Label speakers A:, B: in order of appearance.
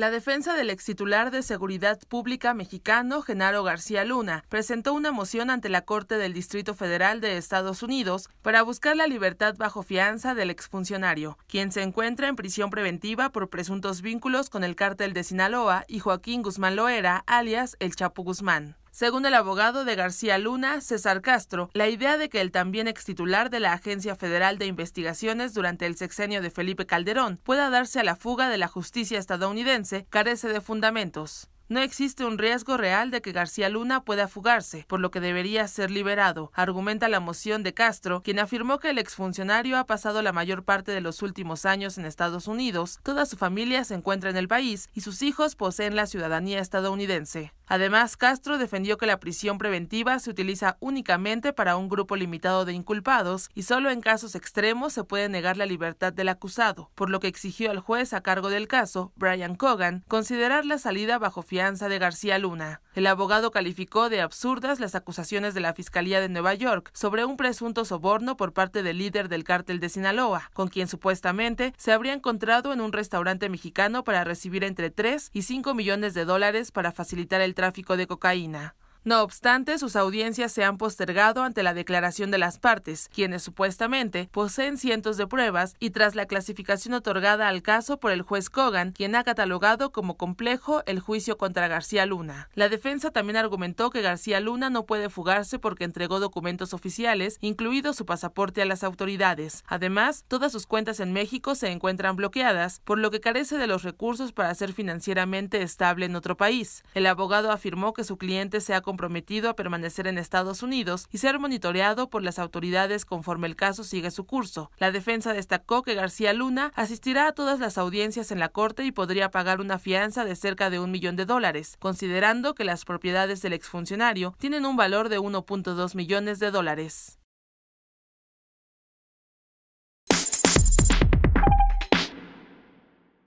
A: La defensa del ex titular de Seguridad Pública mexicano, Genaro García Luna, presentó una moción ante la Corte del Distrito Federal de Estados Unidos para buscar la libertad bajo fianza del ex funcionario, quien se encuentra en prisión preventiva por presuntos vínculos con el cártel de Sinaloa y Joaquín Guzmán Loera, alias El Chapo Guzmán. Según el abogado de García Luna, César Castro, la idea de que el también ex titular de la Agencia Federal de Investigaciones durante el sexenio de Felipe Calderón pueda darse a la fuga de la justicia estadounidense carece de fundamentos. No existe un riesgo real de que García Luna pueda fugarse, por lo que debería ser liberado, argumenta la moción de Castro, quien afirmó que el exfuncionario ha pasado la mayor parte de los últimos años en Estados Unidos, toda su familia se encuentra en el país y sus hijos poseen la ciudadanía estadounidense. Además, Castro defendió que la prisión preventiva se utiliza únicamente para un grupo limitado de inculpados y solo en casos extremos se puede negar la libertad del acusado, por lo que exigió al juez a cargo del caso, Brian Cogan, considerar la salida bajo fianza de García Luna. El abogado calificó de absurdas las acusaciones de la Fiscalía de Nueva York sobre un presunto soborno por parte del líder del cártel de Sinaloa, con quien supuestamente se habría encontrado en un restaurante mexicano para recibir entre 3 y 5 millones de dólares para facilitar el tráfico de cocaína. No obstante, sus audiencias se han postergado ante la declaración de las partes, quienes supuestamente poseen cientos de pruebas y tras la clasificación otorgada al caso por el juez Kogan, quien ha catalogado como complejo el juicio contra García Luna. La defensa también argumentó que García Luna no puede fugarse porque entregó documentos oficiales, incluido su pasaporte a las autoridades. Además, todas sus cuentas en México se encuentran bloqueadas, por lo que carece de los recursos para ser financieramente estable en otro país. El abogado afirmó que su cliente se ha comprometido a permanecer en Estados Unidos y ser monitoreado por las autoridades conforme el caso sigue su curso. La defensa destacó que García Luna asistirá a todas las audiencias en la corte y podría pagar una fianza de cerca de un millón de dólares, considerando que las propiedades del exfuncionario tienen un valor de 1.2 millones de dólares.